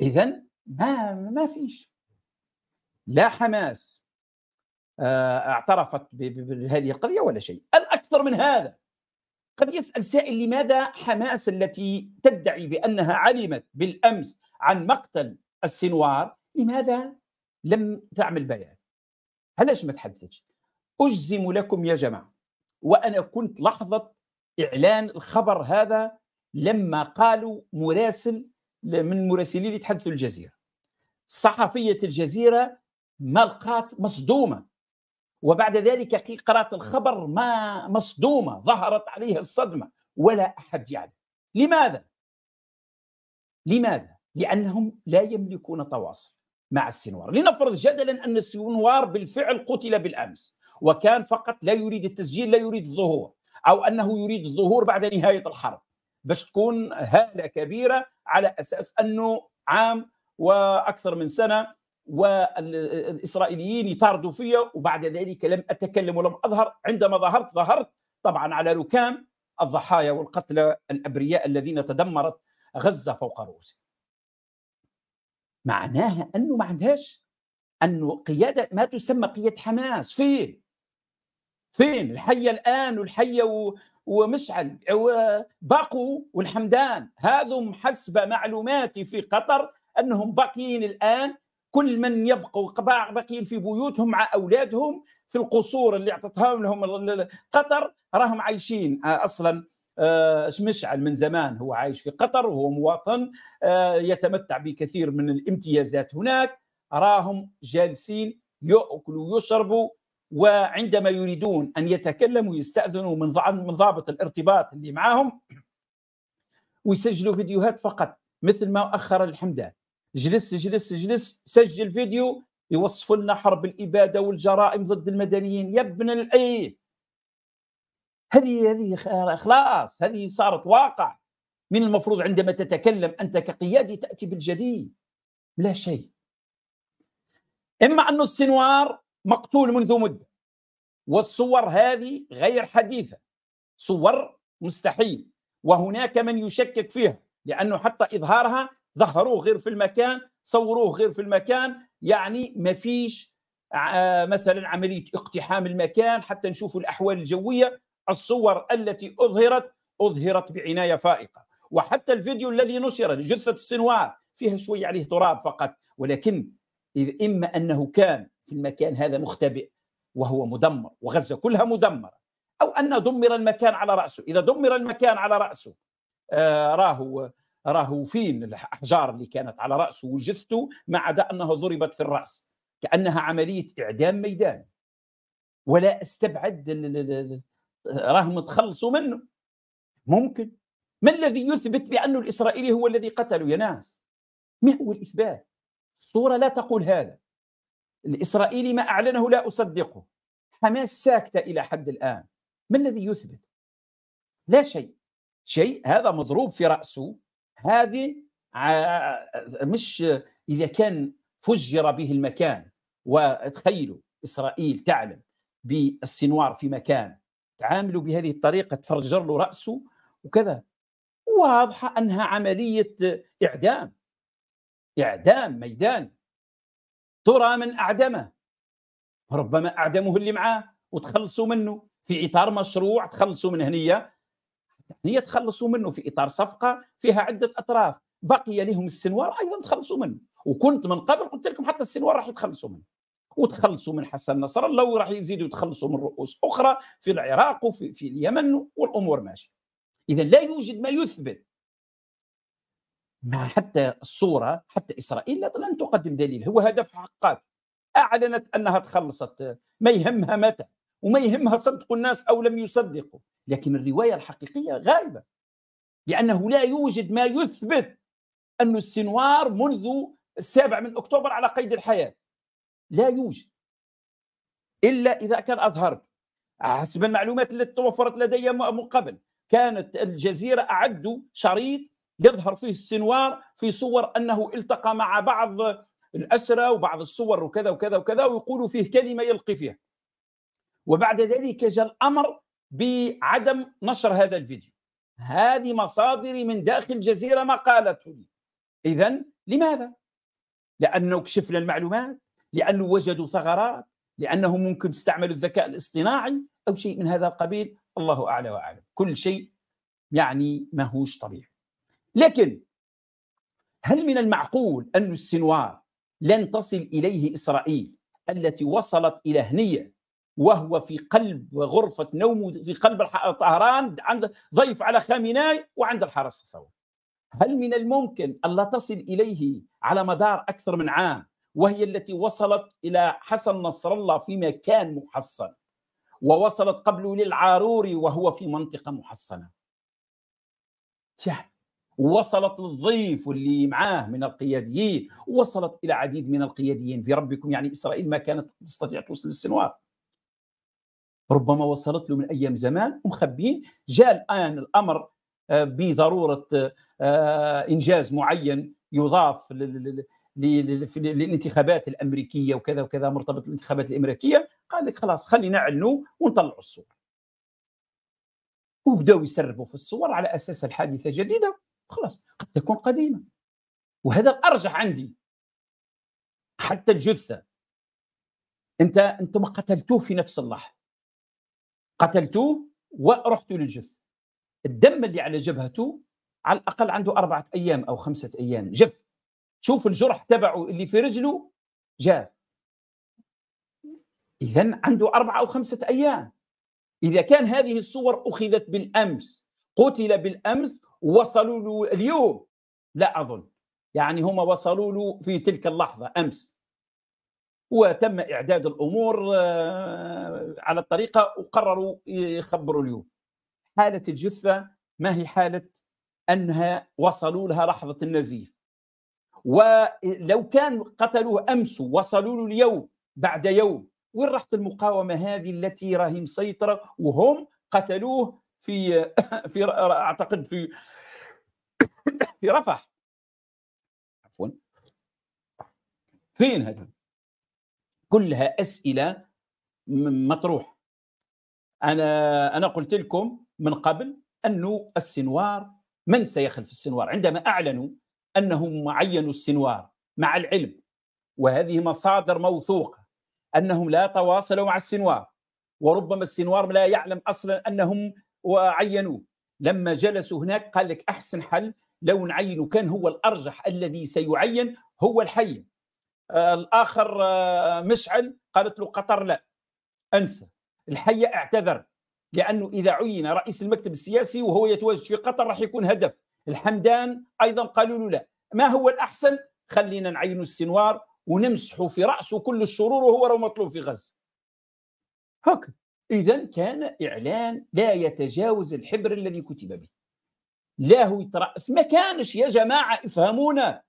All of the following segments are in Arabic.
اذا ما ما فيش لا حماس آه، اعترفت بهذه القضيه ولا شيء الاكثر من هذا قد يسال سائل لماذا حماس التي تدعي بانها علمت بالامس عن مقتل السنوار لماذا لم تعمل بيان علاش ما تحدثتش اجزم لكم يا جماعه وانا كنت لحظه اعلان الخبر هذا لما قالوا مراسل من المراسلين اللي تحدثوا الجزيره صحفيه الجزيره ما لقات مصدومه وبعد ذلك كي قرات الخبر ما مصدومه ظهرت عليها الصدمه ولا احد يعلم لماذا لماذا لانهم لا يملكون تواصل مع السنوار لنفرض جدلا ان السنوار بالفعل قتل بالامس وكان فقط لا يريد التسجيل لا يريد الظهور او انه يريد الظهور بعد نهايه الحرب باش تكون هاله كبيره على اساس انه عام واكثر من سنه والاسرائيليين يطاردوا فيا وبعد ذلك لم اتكلم ولم اظهر عندما ظهرت ظهرت طبعا على ركام الضحايا والقتلى الابرياء الذين تدمرت غزه فوق رؤوسهم معناها انه ما عندهاش انه قياده ما تسمى قياده حماس فين؟ فين الحيه الان والحيه و... ومشعل وباقو والحمدان هذم حسب معلوماتي في قطر انهم باقيين الان كل من يبقوا باقيين في بيوتهم مع اولادهم في القصور اللي اعطتهم لهم قطر راهم عايشين آه، اصلا آه، مشعل من زمان هو عايش في قطر وهو مواطن آه، يتمتع بكثير من الامتيازات هناك راهم جالسين ياكلوا ويشربوا وعندما يريدون ان يتكلموا يستاذنوا من من ضابط الارتباط اللي معاهم ويسجلوا فيديوهات فقط مثل ما اخر الحمدان جلس جلس جلس سجل فيديو يوصف لنا حرب الاباده والجرائم ضد المدنيين يا ابن الاي هذه هذه خلاص هذه صارت واقع من المفروض عندما تتكلم انت كقيادي تاتي بالجديد لا شيء اما ان السنوار مقتول منذ مده والصور هذه غير حديثه صور مستحيل وهناك من يشكك فيها لانه حتى اظهارها ظهروه غير في المكان صوروه غير في المكان يعني ما فيش آه، مثلا عمليه اقتحام المكان حتى نشوفوا الاحوال الجويه الصور التي اظهرت اظهرت بعنايه فائقه وحتى الفيديو الذي نشر لجثه السنوار فيها شوي عليه تراب فقط ولكن اما انه كان في المكان هذا مختبئ وهو مدمر وغزة كلها مدمرة أو أن دمر المكان على رأسه إذا دمر المكان على رأسه آه راه راه فين الأحجار اللي كانت على رأسه وجثته ما عدا أنها ضربت في الرأس كأنها عملية إعدام ميداني ولا أستبعد راهم تخلصوا منه ممكن ما الذي يثبت بأن الإسرائيلي هو الذي قتله يا ناس ما هو الإثبات الصورة لا تقول هذا الإسرائيلي ما أعلنه لا أصدقه حماس ساكتة إلى حد الآن ما الذي يثبت؟ لا شيء شيء هذا مضروب في رأسه هذه مش إذا كان فجر به المكان وتخيلوا إسرائيل تعلم بالسنوار في مكان تعاملوا بهذه الطريقة تفرجر له رأسه وكذا واضحة أنها عملية إعدام إعدام ميداني ترى من أعدمه ربما أعدمه اللي معاه وتخلصوا منه في إطار مشروع تخلصوا من هنية هنية يعني تخلصوا منه في إطار صفقة فيها عدة أطراف بقي لهم السنوار أيضا تخلصوا منه وكنت من قبل قلت لكم حتى السنوار راح يتخلصوا منه وتخلصوا من حسن نصر الله وراح يزيدوا يتخلصوا من رؤوس اخرى في العراق وفي في اليمن والامور ماشيه. اذا لا يوجد ما يثبت مع حتى الصوره حتى اسرائيل لن تقدم دليل هو هدف حقات اعلنت انها تخلصت ما يهمها متى وما يهمها صدقوا الناس او لم يصدقوا لكن الروايه الحقيقيه غائبه لانه لا يوجد ما يثبت ان السنوار منذ السابع من اكتوبر على قيد الحياه لا يوجد الا اذا كان أظهر حسب المعلومات التي توفرت لدي من قبل كانت الجزيره اعدوا شريط يظهر فيه السنوار في صور انه التقى مع بعض الاسرى وبعض الصور وكذا وكذا وكذا ويقول فيه كلمه يلقي فيها وبعد ذلك جاء الامر بعدم نشر هذا الفيديو هذه مصادري من داخل الجزيره ما قالته لي اذا لماذا لانه كشفنا المعلومات لانه وجدوا ثغرات لانه ممكن استعملوا الذكاء الاصطناعي او شيء من هذا القبيل الله اعلى واعلم كل شيء يعني ماهوش طبيعي لكن هل من المعقول أن السنوار لن تصل إليه إسرائيل التي وصلت إلى هنية وهو في قلب غرفة نومه في قلب طهران عند ضيف على خامناي وعند الحرس الثوري هل من الممكن ألا تصل إليه على مدار أكثر من عام وهي التي وصلت إلى حسن نصر الله في مكان محصن ووصلت قبله للعاروري وهو في منطقة محصنة يعني ووصلت للضيف واللي معاه من القياديين ووصلت الى عديد من القياديين في ربكم يعني اسرائيل ما كانت تستطيع توصل للسنوار ربما وصلت له من ايام زمان ومخبين جاء الان الامر آه، بضروره آه، انجاز معين يضاف للانتخابات الامريكيه وكذا وكذا مرتبط بالانتخابات الامريكيه قال لك خلاص خلينا نعلنوا ونطلعوا الصور وبداوا يسربوا في الصور على اساس الحادثه جديده خلاص قد تكون قديمه وهذا الارجح عندي حتى الجثه انت انتم قتلتوه في نفس اللحظه قتلتوه ورحتوا للجثه الدم اللي على جبهته على الاقل عنده اربعه ايام او خمسه ايام جف شوف الجرح تبعه اللي في رجله جاف اذا عنده اربعه او خمسه ايام اذا كان هذه الصور اخذت بالامس قتل بالامس وصلوا له اليوم لا اظن يعني هم وصلوا له في تلك اللحظه امس وتم اعداد الامور آه، على الطريقه وقرروا يخبروا اليوم حاله الجثه ما هي حاله انها وصلوا لها لحظه النزيف ولو كان قتلوه امس وصلوا له اليوم بعد يوم وين راحت المقاومه هذه التي راهي مسيطره وهم قتلوه في في اعتقد في في رفح عفوا فين هذا كلها اسئله مطروحه انا انا قلت لكم من قبل انه السنوار من سيخلف السنوار عندما اعلنوا انهم عينوا السنوار مع العلم وهذه مصادر موثوقه انهم لا تواصلوا مع السنوار وربما السنوار لا يعلم اصلا انهم وعينوه لما جلسوا هناك قال لك احسن حل لو نعينه كان هو الارجح الذي سيعين هو الحي آه، الاخر آه، مشعل قالت له قطر لا انسى الحي اعتذر لانه اذا عين رئيس المكتب السياسي وهو يتواجد في قطر راح يكون هدف الحمدان ايضا قالوا له لا ما هو الاحسن خلينا نعين السنوار ونمسحوا في راسه كل الشرور وهو راه مطلوب في غزه هكذا اذا كان اعلان لا يتجاوز الحبر الذي كتب به لا هو يتراس ما كانش يا جماعه افهمونا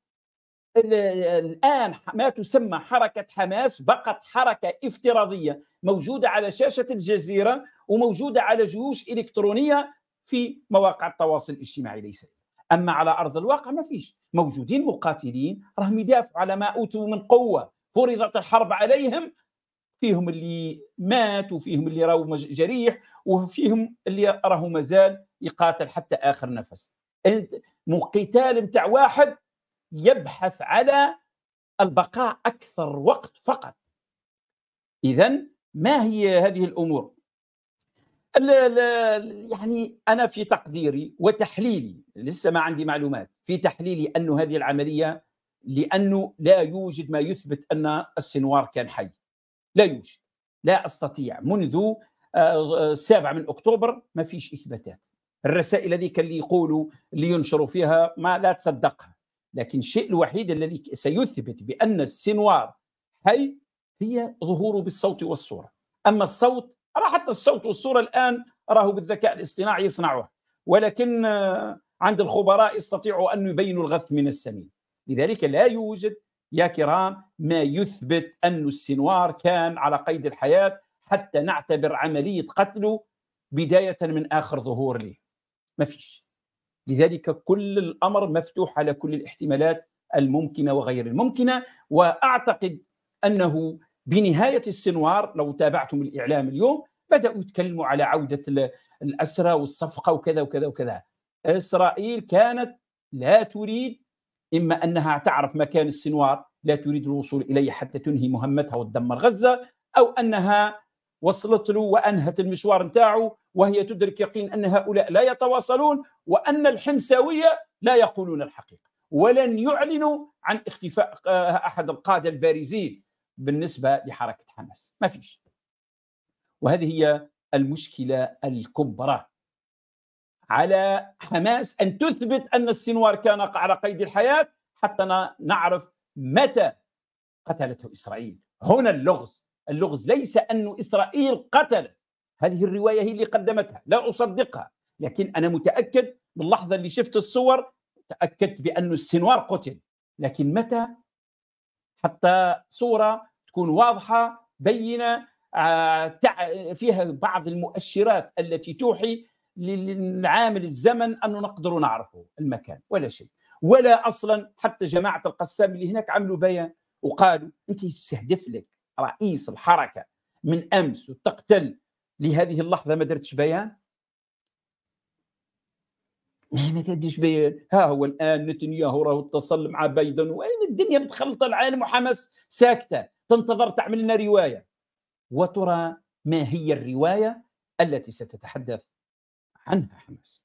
الان ما تسمى حركه حماس بقت حركه افتراضيه موجوده على شاشه الجزيره وموجوده على جيوش الكترونيه في مواقع التواصل الاجتماعي ليس اما على ارض الواقع ما فيش موجودين مقاتلين راهم يدافعوا على ما اوتوا من قوه فرضت الحرب عليهم فيهم اللي مات وفيهم اللي راهو جريح وفيهم اللي راهو مازال يقاتل حتى اخر نفس انت مو قتال نتاع واحد يبحث على البقاء اكثر وقت فقط اذا ما هي هذه الامور لا لا يعني انا في تقديري وتحليلي لسه ما عندي معلومات في تحليلي انه هذه العمليه لانه لا يوجد ما يثبت ان السنوار كان حي لا يوجد لا أستطيع منذ آه، آه، السابع من أكتوبر ما فيش إثباتات الرسائل هذيك اللي يقولوا اللي ينشروا فيها ما لا تصدقها لكن الشيء الوحيد الذي سيثبت بأن السنوار حي هي ظهوره بالصوت والصورة أما الصوت راه حتى الصوت والصورة الآن راه بالذكاء الاصطناعي يصنعوه ولكن آه، عند الخبراء يستطيعوا أن يبينوا الغث من السمين لذلك لا يوجد يا كرام ما يثبت أن السنوار كان على قيد الحياة حتى نعتبر عملية قتله بداية من آخر ظهور له ما فيش لذلك كل الأمر مفتوح على كل الاحتمالات الممكنة وغير الممكنة وأعتقد أنه بنهاية السنوار لو تابعتم الإعلام اليوم بدأوا يتكلموا على عودة الأسرة والصفقة وكذا وكذا وكذا إسرائيل كانت لا تريد إما أنها تعرف مكان السنوار لا تريد الوصول إليه حتى تنهي مهمتها وتدمر غزة أو أنها وصلت له وأنهت المشوار نتاعه وهي تدرك يقين أن هؤلاء لا يتواصلون وأن الحمساوية لا يقولون الحقيقة ولن يعلنوا عن اختفاء آه، أحد القادة البارزين بالنسبة لحركة حماس ما فيش وهذه هي المشكلة الكبرى على حماس ان تثبت ان السنوار كان على قيد الحياه حتى نعرف متى قتلته اسرائيل هنا اللغز اللغز ليس ان اسرائيل قتل هذه الروايه هي اللي قدمتها لا اصدقها لكن انا متاكد من اللحظه اللي شفت الصور تاكدت بان السنوار قتل لكن متى حتى صوره تكون واضحه بينه آه، فيها بعض المؤشرات التي توحي للعامل الزمن أنه نقدر نعرفه المكان ولا شيء ولا أصلا حتى جماعة القسام اللي هناك عملوا بيان وقالوا أنت يستهدف لك رئيس الحركة من أمس وتقتل لهذه اللحظة ما درتش بيان ما تدريش بيان ها هو الان نتنياهو راهو اتصل مع بايدن وين الدنيا متخلطه العالم وحماس ساكته تنتظر تعمل لنا روايه وترى ما هي الروايه التي ستتحدث عنها حماس